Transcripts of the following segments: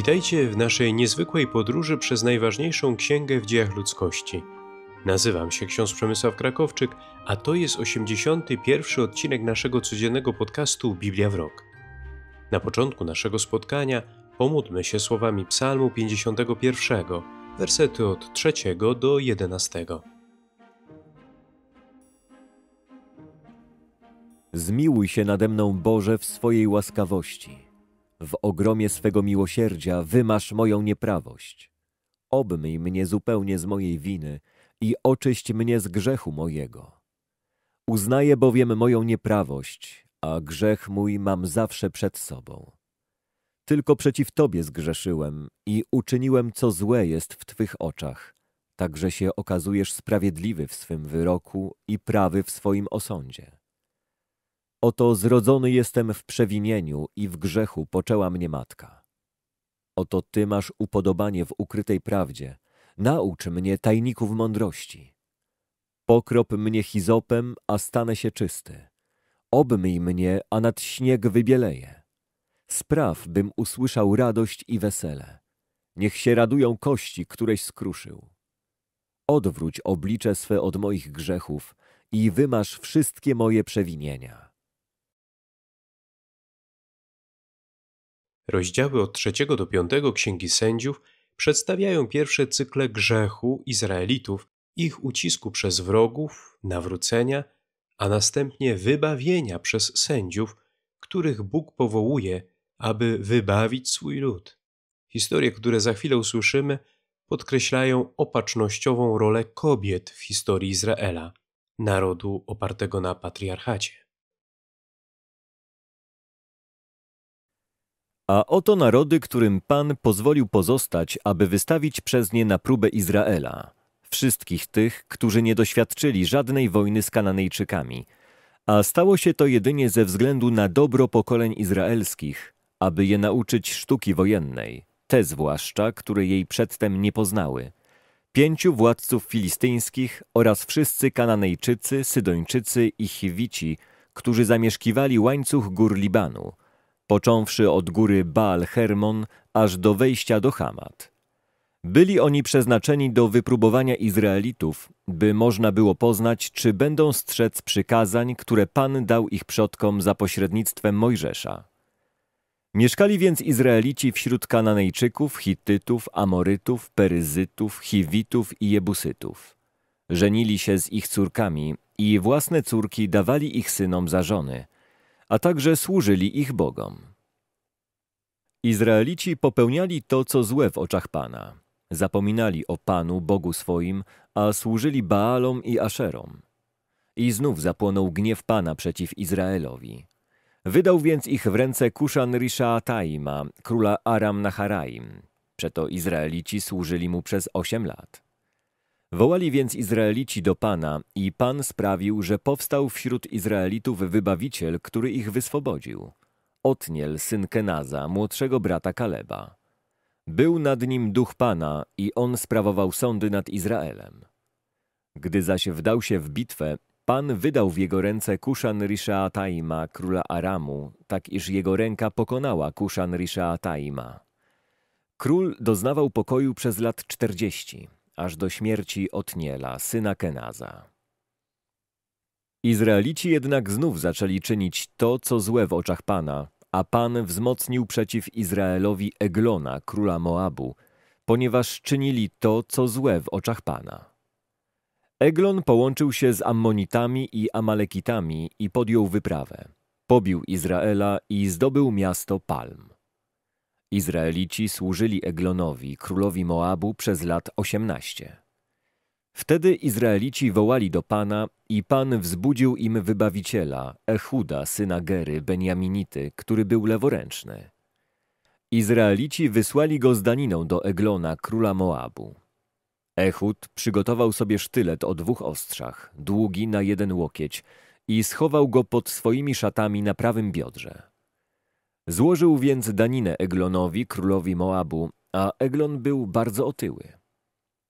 Witajcie w naszej niezwykłej podróży przez najważniejszą księgę w dziejach ludzkości. Nazywam się ksiądz Przemysław Krakowczyk, a to jest 81 odcinek naszego codziennego podcastu Biblia w rok. Na początku naszego spotkania pomódlmy się słowami Psalmu 51, wersety od 3 do 11. Zmiłuj się nade mną, Boże, w swojej łaskawości w ogromie swego miłosierdzia wymasz moją nieprawość. Obmyj mnie zupełnie z mojej winy i oczyść mnie z grzechu mojego. Uznaję bowiem moją nieprawość, a grzech mój mam zawsze przed sobą. Tylko przeciw Tobie zgrzeszyłem i uczyniłem, co złe jest w Twych oczach, także się okazujesz sprawiedliwy w swym wyroku i prawy w swoim osądzie. Oto zrodzony jestem w przewinieniu i w grzechu poczęła mnie matka. Oto Ty masz upodobanie w ukrytej prawdzie, naucz mnie tajników mądrości. Pokrop mnie hizopem, a stanę się czysty. Obmyj mnie, a nad śnieg wybieleję. Spraw, bym usłyszał radość i wesele. Niech się radują kości, któreś skruszył. Odwróć oblicze swe od moich grzechów i wymasz wszystkie moje przewinienia. Rozdziały od 3 do 5 Księgi Sędziów przedstawiają pierwsze cykle grzechu Izraelitów, ich ucisku przez wrogów, nawrócenia, a następnie wybawienia przez sędziów, których Bóg powołuje, aby wybawić swój lud. Historie, które za chwilę usłyszymy, podkreślają opatrznościową rolę kobiet w historii Izraela, narodu opartego na patriarchacie. A oto narody, którym Pan pozwolił pozostać, aby wystawić przez nie na próbę Izraela. Wszystkich tych, którzy nie doświadczyli żadnej wojny z Kananejczykami. A stało się to jedynie ze względu na dobro pokoleń izraelskich, aby je nauczyć sztuki wojennej, te zwłaszcza, które jej przedtem nie poznały. Pięciu władców filistyńskich oraz wszyscy Kananejczycy, Sydończycy i Chiwici, którzy zamieszkiwali łańcuch gór Libanu – począwszy od góry Baal Hermon aż do wejścia do Hamat. Byli oni przeznaczeni do wypróbowania Izraelitów, by można było poznać, czy będą strzec przykazań, które Pan dał ich przodkom za pośrednictwem Mojżesza. Mieszkali więc Izraelici wśród Kananejczyków, Hitytów, Amorytów, Peryzytów, Chiwitów i Jebusytów. Żenili się z ich córkami i własne córki dawali ich synom za żony, a także służyli ich bogom. Izraelici popełniali to, co złe w oczach Pana. Zapominali o Panu, Bogu swoim, a służyli Baalom i Aszerom. I znów zapłonął gniew Pana przeciw Izraelowi. Wydał więc ich w ręce Kuszan Rishaataima, króla Aram Naharaim. Przeto Izraelici służyli mu przez osiem lat. Wołali więc Izraelici do Pana i Pan sprawił, że powstał wśród Izraelitów wybawiciel, który ich wyswobodził. Otniel, syn Kenaza, młodszego brata Kaleba. Był nad nim duch Pana i on sprawował sądy nad Izraelem. Gdy zaś wdał się w bitwę, Pan wydał w jego ręce Kuszan Rishaataima, króla Aramu, tak iż jego ręka pokonała Kuszan Rishaataima. Król doznawał pokoju przez lat czterdzieści aż do śmierci Otniela, syna Kenaza. Izraelici jednak znów zaczęli czynić to, co złe w oczach Pana, a Pan wzmocnił przeciw Izraelowi Eglona, króla Moabu, ponieważ czynili to, co złe w oczach Pana. Eglon połączył się z Ammonitami i Amalekitami i podjął wyprawę. Pobił Izraela i zdobył miasto Palm. Izraelici służyli Eglonowi, królowi Moabu, przez lat osiemnaście. Wtedy Izraelici wołali do Pana i Pan wzbudził im wybawiciela, Echuda, syna Gery, Beniaminity, który był leworęczny. Izraelici wysłali go z daniną do Eglona, króla Moabu. Echud przygotował sobie sztylet o dwóch ostrzach, długi na jeden łokieć i schował go pod swoimi szatami na prawym biodrze. Złożył więc daninę Eglonowi, królowi Moabu, a Eglon był bardzo otyły.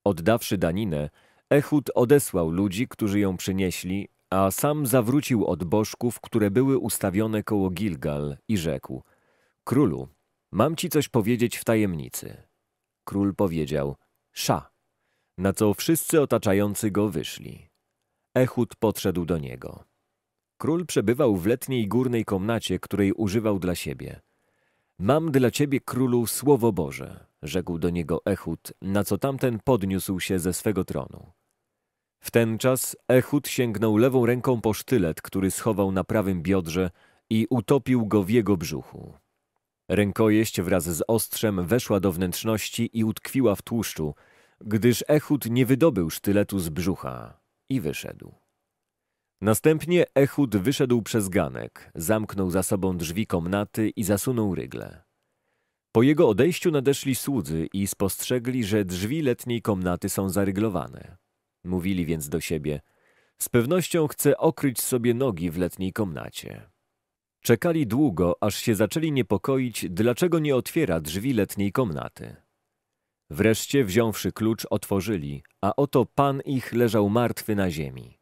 Oddawszy daninę, Echud odesłał ludzi, którzy ją przynieśli, a sam zawrócił od bożków, które były ustawione koło Gilgal i rzekł – Królu, mam ci coś powiedzieć w tajemnicy. Król powiedział – Sza, na co wszyscy otaczający go wyszli. Echud podszedł do niego – Król przebywał w letniej górnej komnacie, której używał dla siebie. Mam dla ciebie, królu, słowo Boże, rzekł do niego Echut, na co tamten podniósł się ze swego tronu. W ten czas Echut sięgnął lewą ręką po sztylet, który schował na prawym biodrze i utopił go w jego brzuchu. Rękojeść wraz z ostrzem weszła do wnętrzności i utkwiła w tłuszczu, gdyż Echut nie wydobył sztyletu z brzucha i wyszedł. Następnie Echud wyszedł przez ganek, zamknął za sobą drzwi komnaty i zasunął rygle. Po jego odejściu nadeszli słudzy i spostrzegli, że drzwi letniej komnaty są zaryglowane. Mówili więc do siebie, z pewnością chce okryć sobie nogi w letniej komnacie. Czekali długo, aż się zaczęli niepokoić, dlaczego nie otwiera drzwi letniej komnaty. Wreszcie, wziąwszy klucz, otworzyli, a oto pan ich leżał martwy na ziemi.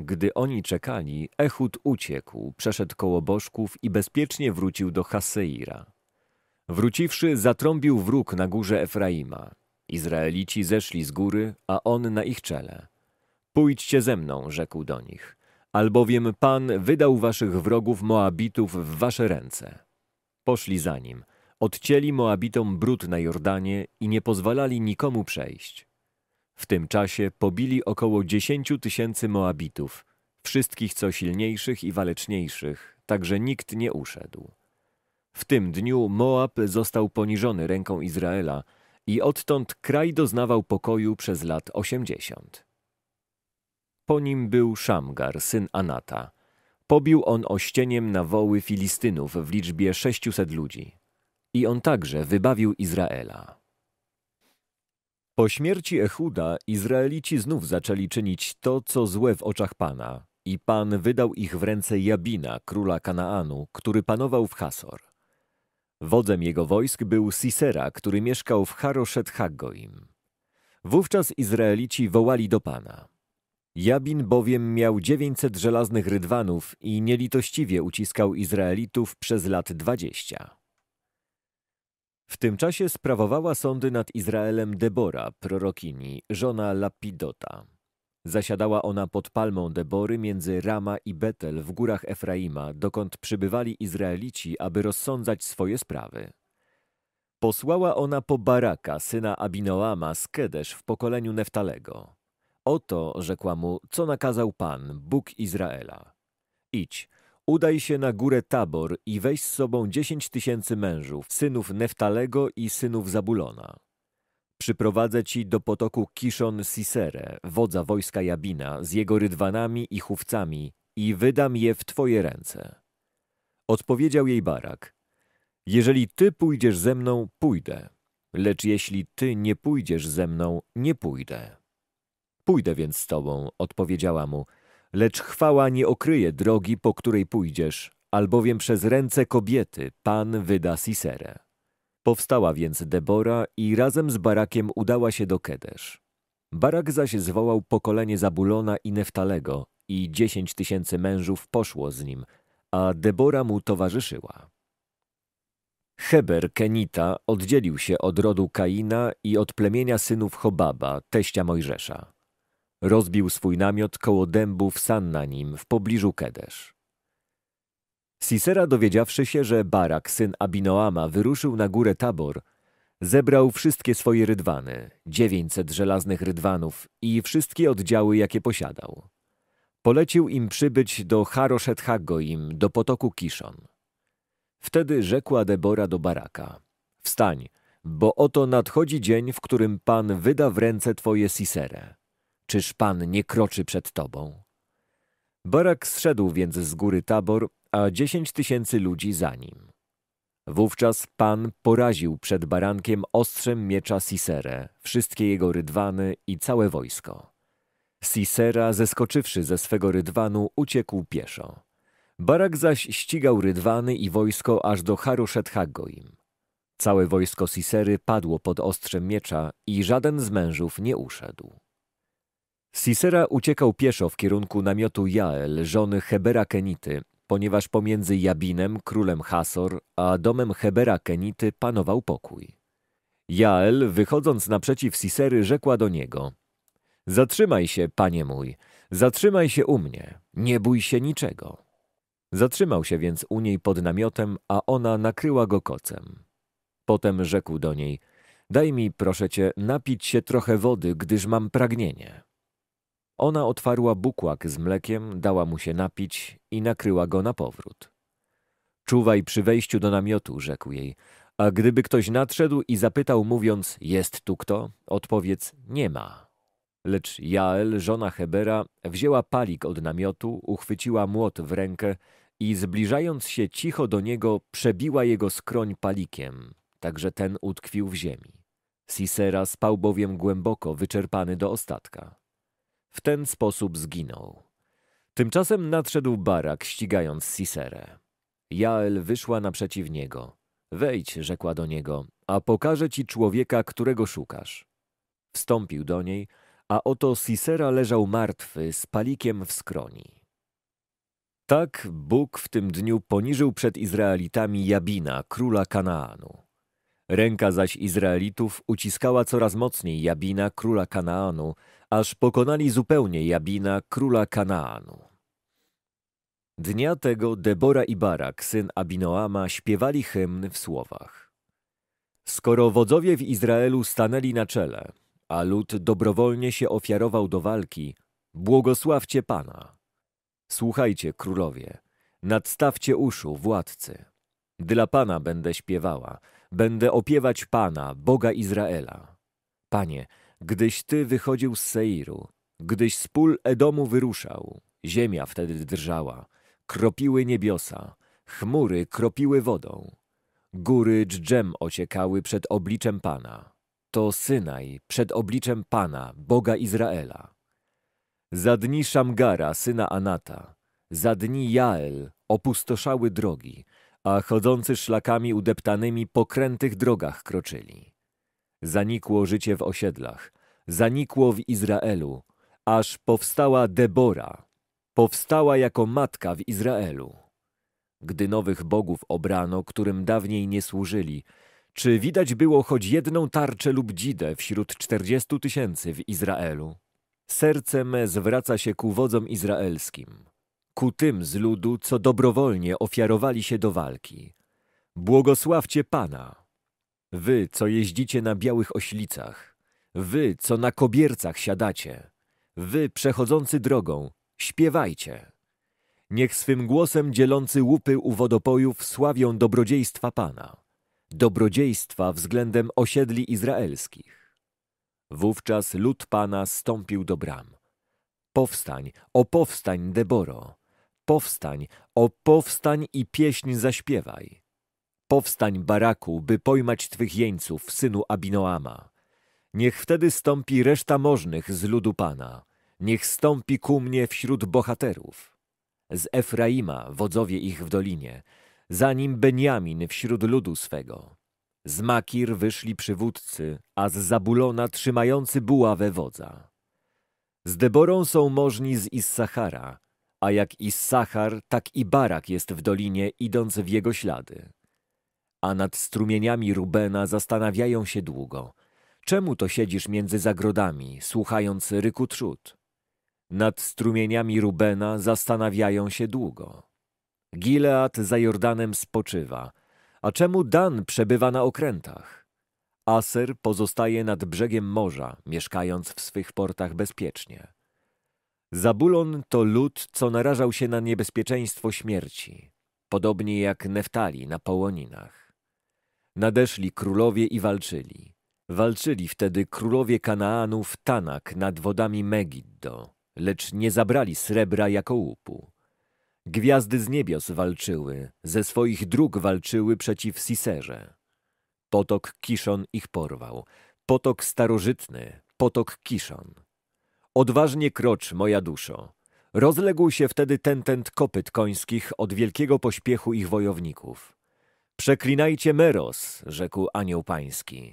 Gdy oni czekali, Echud uciekł, przeszedł koło bożków i bezpiecznie wrócił do Haseira. Wróciwszy, zatrąbił wróg na górze Efraima. Izraelici zeszli z góry, a on na ich czele. Pójdźcie ze mną, rzekł do nich, albowiem Pan wydał waszych wrogów Moabitów w wasze ręce. Poszli za nim, odcięli Moabitom brud na Jordanie i nie pozwalali nikomu przejść. W tym czasie pobili około 10 tysięcy Moabitów, wszystkich co silniejszych i waleczniejszych, także nikt nie uszedł. W tym dniu Moab został poniżony ręką Izraela i odtąd kraj doznawał pokoju przez lat 80. Po nim był Szamgar, syn Anata. Pobił on ościeniem na woły Filistynów w liczbie 600 ludzi. I on także wybawił Izraela. Po śmierci Echuda Izraelici znów zaczęli czynić to, co złe w oczach Pana. I Pan wydał ich w ręce Jabina, króla Kanaanu, który panował w Hasor. Wodzem jego wojsk był Sisera, który mieszkał w Haroszet Haggoim. Wówczas Izraelici wołali do Pana. Jabin bowiem miał 900 żelaznych rydwanów i nielitościwie uciskał Izraelitów przez lat dwadzieścia. W tym czasie sprawowała sądy nad Izraelem Debora, prorokini, żona Lapidota. Zasiadała ona pod palmą Debory między Rama i Betel w górach Efraima, dokąd przybywali Izraelici, aby rozsądzać swoje sprawy. Posłała ona po Baraka, syna Abinoama, z Kedesz w pokoleniu Neftalego. Oto, rzekła mu, co nakazał Pan, Bóg Izraela. Idź, Udaj się na górę Tabor i weź z sobą dziesięć tysięcy mężów, synów Neftalego i synów Zabulona. Przyprowadzę ci do potoku Kishon Sisere, wodza wojska Jabina, z jego rydwanami i chówcami i wydam je w twoje ręce. Odpowiedział jej Barak, jeżeli ty pójdziesz ze mną, pójdę, lecz jeśli ty nie pójdziesz ze mną, nie pójdę. Pójdę więc z tobą, odpowiedziała mu, Lecz chwała nie okryje drogi, po której pójdziesz, albowiem przez ręce kobiety Pan wyda Siserę. Powstała więc Debora i razem z Barakiem udała się do Kedesz. Barak zaś zwołał pokolenie Zabulona i Neftalego i dziesięć tysięcy mężów poszło z nim, a Debora mu towarzyszyła. Heber Kenita oddzielił się od rodu Kaina i od plemienia synów Chobaba, teścia Mojżesza. Rozbił swój namiot koło dębu w Sannanim w pobliżu Kedesz. Sisera dowiedziawszy się, że Barak, syn Abinoama, wyruszył na górę Tabor, zebrał wszystkie swoje rydwany, 900 żelaznych rydwanów i wszystkie oddziały, jakie posiadał. Polecił im przybyć do Haroszet Haggoim, do potoku Kishon. Wtedy rzekła Debora do Baraka: Wstań, bo oto nadchodzi dzień, w którym Pan wyda w ręce twoje Siserę. Czyż Pan nie kroczy przed Tobą? Barak zszedł więc z góry Tabor, a dziesięć tysięcy ludzi za nim. Wówczas Pan poraził przed barankiem ostrzem miecza Sisere, wszystkie jego rydwany i całe wojsko. Sisera, zeskoczywszy ze swego rydwanu, uciekł pieszo. Barak zaś ścigał rydwany i wojsko aż do Haruszet Haggoim. Całe wojsko Sisery padło pod ostrzem miecza i żaden z mężów nie uszedł. Sisera uciekał pieszo w kierunku namiotu Jael, żony Hebera Kenity, ponieważ pomiędzy Jabinem, królem Hasor, a domem Hebera Kenity panował pokój. Jael, wychodząc naprzeciw Sisery, rzekła do niego – Zatrzymaj się, panie mój, zatrzymaj się u mnie, nie bój się niczego. Zatrzymał się więc u niej pod namiotem, a ona nakryła go kocem. Potem rzekł do niej – Daj mi, proszę cię, napić się trochę wody, gdyż mam pragnienie. Ona otwarła bukłak z mlekiem, dała mu się napić i nakryła go na powrót. Czuwaj przy wejściu do namiotu, rzekł jej, a gdyby ktoś nadszedł i zapytał mówiąc, jest tu kto? Odpowiedz, nie ma. Lecz Jael, żona Hebera, wzięła palik od namiotu, uchwyciła młot w rękę i zbliżając się cicho do niego, przebiła jego skroń palikiem, tak że ten utkwił w ziemi. Sisera spał bowiem głęboko, wyczerpany do ostatka. W ten sposób zginął. Tymczasem nadszedł barak, ścigając Siserę. Jael wyszła naprzeciw niego. Wejdź, rzekła do niego, a pokażę ci człowieka, którego szukasz. Wstąpił do niej, a oto Sisera leżał martwy z palikiem w skroni. Tak Bóg w tym dniu poniżył przed Izraelitami Jabina, króla Kanaanu. Ręka zaś Izraelitów uciskała coraz mocniej Jabina, króla Kanaanu, aż pokonali zupełnie Jabina, króla Kanaanu. Dnia tego Debora i Barak, syn Abinoama, śpiewali hymn w słowach. Skoro wodzowie w Izraelu stanęli na czele, a lud dobrowolnie się ofiarował do walki, błogosławcie Pana. Słuchajcie, królowie, nadstawcie uszu, władcy. Dla Pana będę śpiewała – Będę opiewać Pana, Boga Izraela. Panie, gdyś Ty wychodził z Seiru, gdyś z pól Edomu wyruszał, ziemia wtedy drżała, kropiły niebiosa, chmury kropiły wodą. Góry dżdżem ociekały przed obliczem Pana. To Synaj przed obliczem Pana, Boga Izraela. Za dni Szamgara, syna Anata, za dni Jael opustoszały drogi, a chodzący szlakami udeptanymi po krętych drogach kroczyli. Zanikło życie w osiedlach, zanikło w Izraelu, aż powstała Debora, powstała jako matka w Izraelu. Gdy nowych bogów obrano, którym dawniej nie służyli, czy widać było choć jedną tarczę lub dzidę wśród czterdziestu tysięcy w Izraelu? Serce me zwraca się ku wodzom izraelskim ku tym z ludu, co dobrowolnie ofiarowali się do walki. Błogosławcie Pana! Wy, co jeździcie na białych oślicach, wy, co na kobiercach siadacie, wy, przechodzący drogą, śpiewajcie. Niech swym głosem dzielący łupy u wodopojów sławią dobrodziejstwa Pana, dobrodziejstwa względem osiedli izraelskich. Wówczas lud Pana stąpił do bram. Powstań, o powstań, Deboro! Powstań, o powstań i pieśń zaśpiewaj. Powstań, Baraku, by pojmać Twych jeńców, synu Abinoama. Niech wtedy stąpi reszta możnych z ludu Pana. Niech stąpi ku mnie wśród bohaterów. Z Efraima wodzowie ich w dolinie, zanim Beniamin wśród ludu swego. Z Makir wyszli przywódcy, a z Zabulona trzymający buławę wodza. Z Deborą są możni z Issachara, a jak i Sachar, tak i Barak jest w dolinie, idąc w jego ślady. A nad strumieniami Rubena zastanawiają się długo. Czemu to siedzisz między zagrodami, słuchając ryku trzód? Nad strumieniami Rubena zastanawiają się długo. Gilead za Jordanem spoczywa, a czemu Dan przebywa na okrętach? Aser pozostaje nad brzegiem morza, mieszkając w swych portach bezpiecznie. Zabulon to lud, co narażał się na niebezpieczeństwo śmierci, podobnie jak Neftali na połoninach. Nadeszli królowie i walczyli. Walczyli wtedy królowie Kanaanów Tanak nad wodami Megiddo, lecz nie zabrali srebra jako łupu. Gwiazdy z niebios walczyły, ze swoich dróg walczyły przeciw Siserze. Potok Kiszon ich porwał, potok starożytny, potok Kiszon. Odważnie krocz, moja duszo. Rozległ się wtedy tentent kopyt końskich od wielkiego pośpiechu ich wojowników. Przeklinajcie Meros, rzekł anioł pański.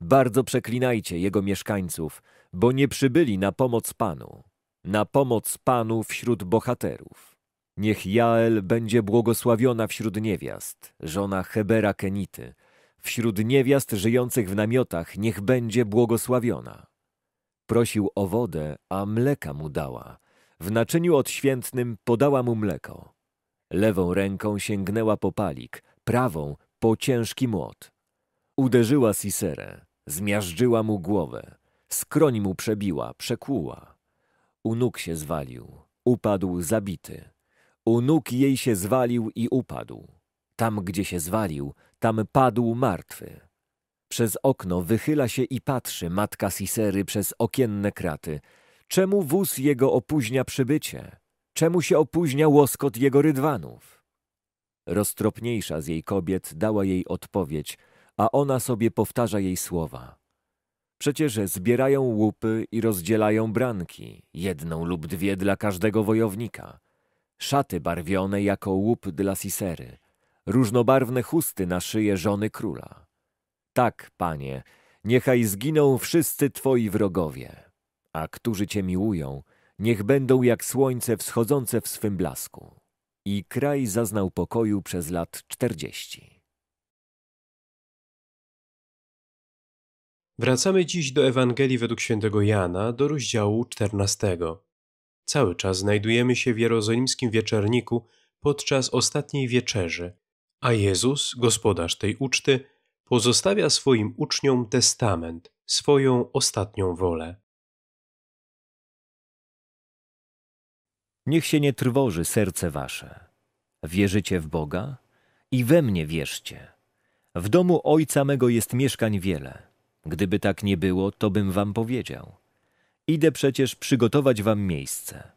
Bardzo przeklinajcie jego mieszkańców, bo nie przybyli na pomoc Panu, na pomoc Panu wśród bohaterów. Niech Jael będzie błogosławiona wśród niewiast, żona Hebera Kenity, wśród niewiast żyjących w namiotach niech będzie błogosławiona. Prosił o wodę, a mleka mu dała. W naczyniu odświętnym podała mu mleko. Lewą ręką sięgnęła po palik, prawą po ciężki młot. Uderzyła Siserę, zmiażdżyła mu głowę, skroń mu przebiła, przekłuła. U nóg się zwalił, upadł zabity. U nóg jej się zwalił i upadł. Tam, gdzie się zwalił, tam padł martwy. Przez okno wychyla się i patrzy matka Sisery przez okienne kraty. Czemu wóz jego opóźnia przybycie? Czemu się opóźnia łoskot jego rydwanów? Roztropniejsza z jej kobiet dała jej odpowiedź, a ona sobie powtarza jej słowa. Przecież zbierają łupy i rozdzielają branki, jedną lub dwie dla każdego wojownika. Szaty barwione jako łup dla Sisery, różnobarwne chusty na szyję żony króla. Tak, Panie, niechaj zginą wszyscy Twoi wrogowie, a którzy Cię miłują, niech będą jak słońce wschodzące w swym blasku. I kraj zaznał pokoju przez lat czterdzieści. Wracamy dziś do Ewangelii według świętego Jana, do rozdziału czternastego. Cały czas znajdujemy się w jerozolimskim wieczorniku podczas ostatniej wieczerzy, a Jezus, gospodarz tej uczty, pozostawia swoim uczniom testament, swoją ostatnią wolę. Niech się nie trwoży serce wasze. Wierzycie w Boga i we mnie wierzcie. W domu Ojca mego jest mieszkań wiele. Gdyby tak nie było, to bym wam powiedział. Idę przecież przygotować wam miejsce.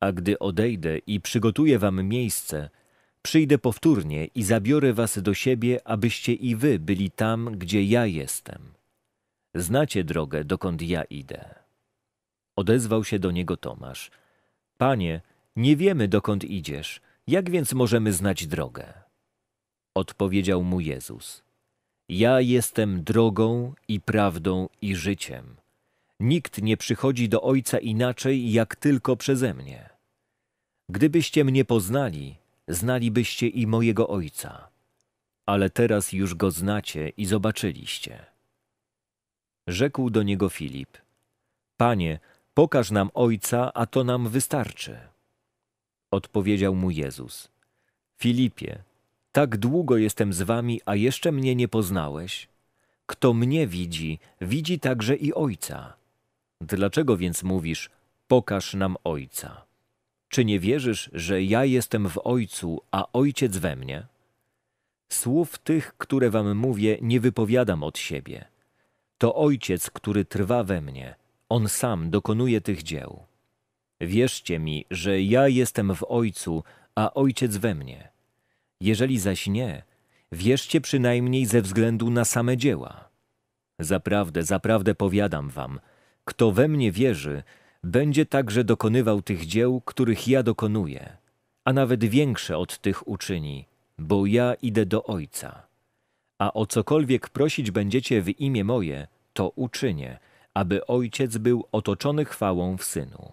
A gdy odejdę i przygotuję wam miejsce, Przyjdę powtórnie i zabiorę was do siebie, abyście i wy byli tam, gdzie ja jestem. Znacie drogę, dokąd ja idę. Odezwał się do niego Tomasz. Panie, nie wiemy, dokąd idziesz, jak więc możemy znać drogę? Odpowiedział mu Jezus. Ja jestem drogą i prawdą i życiem. Nikt nie przychodzi do Ojca inaczej, jak tylko przeze mnie. Gdybyście mnie poznali, znalibyście i mojego Ojca. Ale teraz już go znacie i zobaczyliście. Rzekł do niego Filip: Panie, pokaż nam Ojca, a to nam wystarczy. Odpowiedział mu Jezus: Filipie, tak długo jestem z wami, a jeszcze mnie nie poznałeś. Kto mnie widzi, widzi także i Ojca. Dlaczego więc mówisz: Pokaż nam Ojca? Czy nie wierzysz, że ja jestem w Ojcu, a Ojciec we mnie? Słów tych, które wam mówię, nie wypowiadam od siebie. To Ojciec, który trwa we mnie, On sam dokonuje tych dzieł. Wierzcie mi, że ja jestem w Ojcu, a Ojciec we mnie. Jeżeli zaś nie, wierzcie przynajmniej ze względu na same dzieła. Zaprawdę, zaprawdę powiadam wam, kto we mnie wierzy, będzie także dokonywał tych dzieł, których ja dokonuję, a nawet większe od tych uczyni, bo ja idę do Ojca. A o cokolwiek prosić będziecie w imię moje, to uczynię, aby Ojciec był otoczony chwałą w Synu.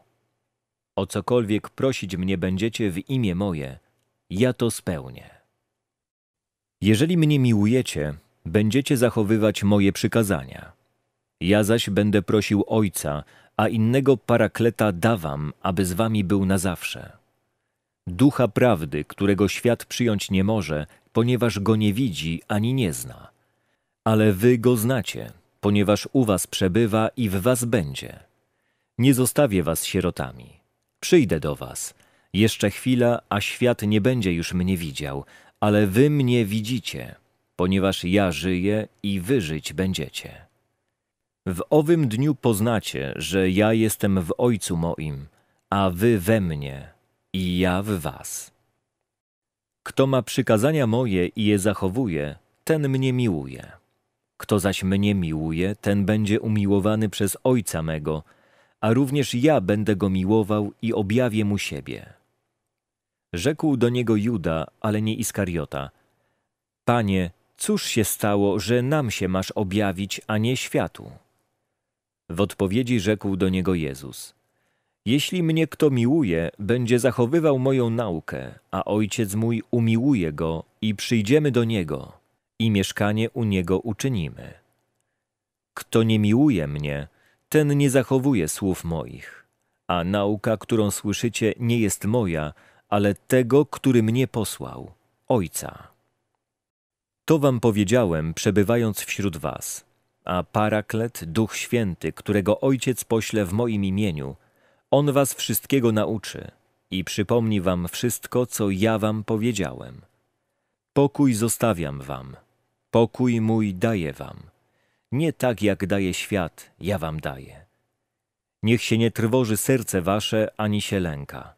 O cokolwiek prosić mnie będziecie w imię moje, ja to spełnię. Jeżeli mnie miłujecie, będziecie zachowywać moje przykazania. Ja zaś będę prosił Ojca, a innego parakleta dawam, aby z wami był na zawsze. Ducha prawdy, którego świat przyjąć nie może, ponieważ go nie widzi ani nie zna. Ale wy go znacie, ponieważ u was przebywa i w was będzie. Nie zostawię was sierotami. Przyjdę do was. Jeszcze chwila, a świat nie będzie już mnie widział, ale wy mnie widzicie, ponieważ ja żyję i wy żyć będziecie. W owym dniu poznacie, że ja jestem w Ojcu moim, a wy we mnie i ja w was. Kto ma przykazania moje i je zachowuje, ten mnie miłuje. Kto zaś mnie miłuje, ten będzie umiłowany przez Ojca mego, a również ja będę go miłował i objawię mu siebie. Rzekł do niego Juda, ale nie Iskariota. Panie, cóż się stało, że nam się masz objawić, a nie światu? W odpowiedzi rzekł do niego Jezus: Jeśli mnie kto miłuje, będzie zachowywał moją naukę, a ojciec mój umiłuje go i przyjdziemy do niego i mieszkanie u niego uczynimy. Kto nie miłuje mnie, ten nie zachowuje słów moich, a nauka, którą słyszycie, nie jest moja, ale tego, który mnie posłał, Ojca. To wam powiedziałem, przebywając wśród was a Paraklet, Duch Święty, którego Ojciec pośle w moim imieniu, On was wszystkiego nauczy i przypomni wam wszystko, co ja wam powiedziałem. Pokój zostawiam wam, pokój mój daję wam. Nie tak, jak daje świat, ja wam daję. Niech się nie trwoży serce wasze, ani się lęka.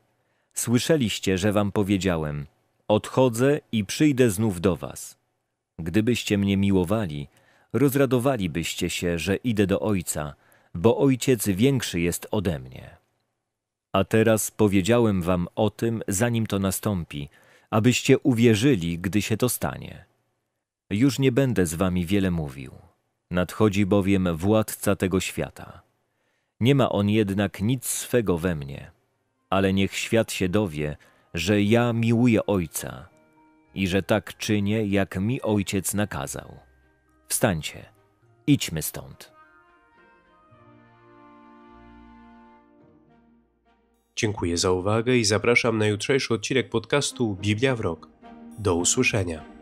Słyszeliście, że wam powiedziałem, odchodzę i przyjdę znów do was. Gdybyście mnie miłowali, rozradowalibyście się, że idę do Ojca, bo Ojciec większy jest ode mnie. A teraz powiedziałem wam o tym, zanim to nastąpi, abyście uwierzyli, gdy się to stanie. Już nie będę z wami wiele mówił. Nadchodzi bowiem władca tego świata. Nie ma on jednak nic swego we mnie, ale niech świat się dowie, że ja miłuję Ojca i że tak czynię, jak mi Ojciec nakazał. Wstańcie, idźmy stąd. Dziękuję za uwagę i zapraszam na jutrzejszy odcinek podcastu Biblia w Rok. Do usłyszenia.